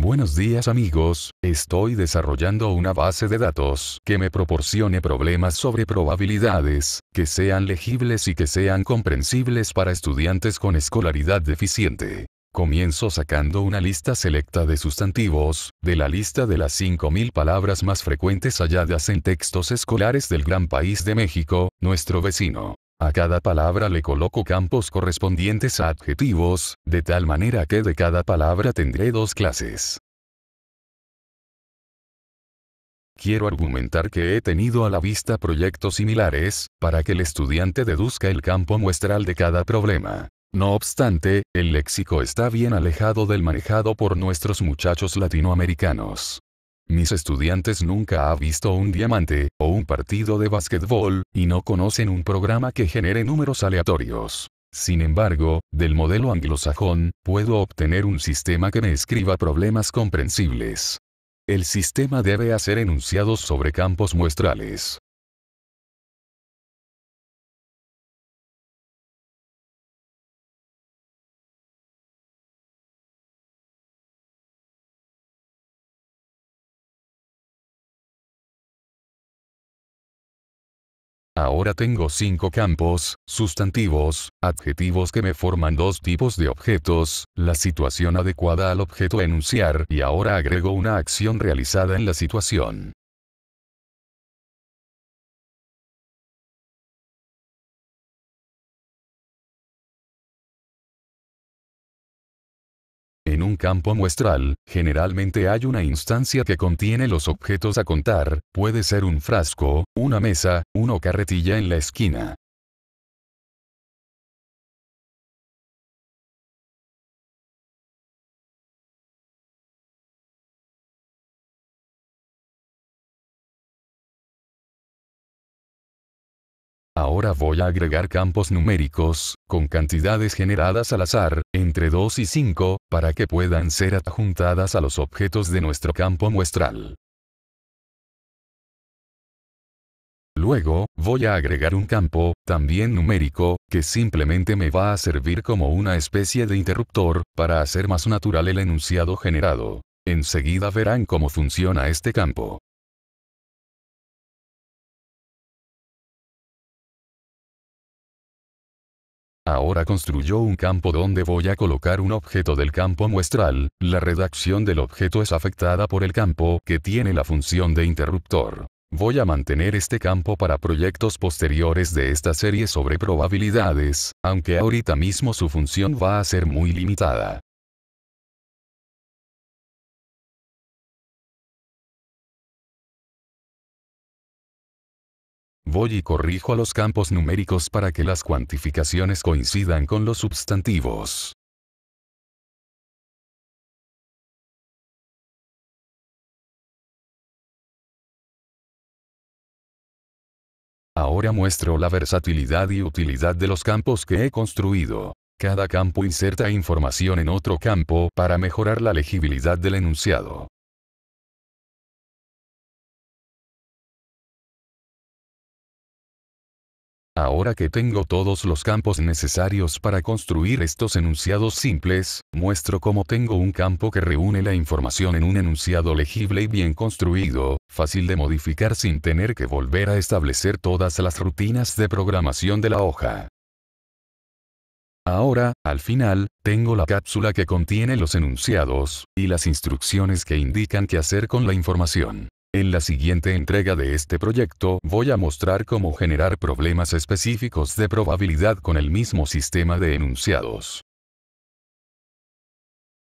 Buenos días amigos, estoy desarrollando una base de datos que me proporcione problemas sobre probabilidades, que sean legibles y que sean comprensibles para estudiantes con escolaridad deficiente. Comienzo sacando una lista selecta de sustantivos, de la lista de las 5.000 palabras más frecuentes halladas en textos escolares del gran país de México, nuestro vecino. A cada palabra le coloco campos correspondientes a adjetivos, de tal manera que de cada palabra tendré dos clases. Quiero argumentar que he tenido a la vista proyectos similares, para que el estudiante deduzca el campo muestral de cada problema. No obstante, el léxico está bien alejado del manejado por nuestros muchachos latinoamericanos. Mis estudiantes nunca han visto un diamante, o un partido de básquetbol, y no conocen un programa que genere números aleatorios. Sin embargo, del modelo anglosajón, puedo obtener un sistema que me escriba problemas comprensibles. El sistema debe hacer enunciados sobre campos muestrales. Ahora tengo cinco campos, sustantivos, adjetivos que me forman dos tipos de objetos, la situación adecuada al objeto enunciar y ahora agrego una acción realizada en la situación. campo muestral, generalmente hay una instancia que contiene los objetos a contar, puede ser un frasco, una mesa, una carretilla en la esquina. Ahora voy a agregar campos numéricos, con cantidades generadas al azar, entre 2 y 5, para que puedan ser adjuntadas a los objetos de nuestro campo muestral. Luego, voy a agregar un campo, también numérico, que simplemente me va a servir como una especie de interruptor, para hacer más natural el enunciado generado. Enseguida verán cómo funciona este campo. Ahora construyó un campo donde voy a colocar un objeto del campo muestral, la redacción del objeto es afectada por el campo que tiene la función de interruptor. Voy a mantener este campo para proyectos posteriores de esta serie sobre probabilidades, aunque ahorita mismo su función va a ser muy limitada. Voy y corrijo a los campos numéricos para que las cuantificaciones coincidan con los sustantivos. Ahora muestro la versatilidad y utilidad de los campos que he construido. Cada campo inserta información en otro campo para mejorar la legibilidad del enunciado. Ahora que tengo todos los campos necesarios para construir estos enunciados simples, muestro cómo tengo un campo que reúne la información en un enunciado legible y bien construido, fácil de modificar sin tener que volver a establecer todas las rutinas de programación de la hoja. Ahora, al final, tengo la cápsula que contiene los enunciados, y las instrucciones que indican qué hacer con la información. En la siguiente entrega de este proyecto voy a mostrar cómo generar problemas específicos de probabilidad con el mismo sistema de enunciados.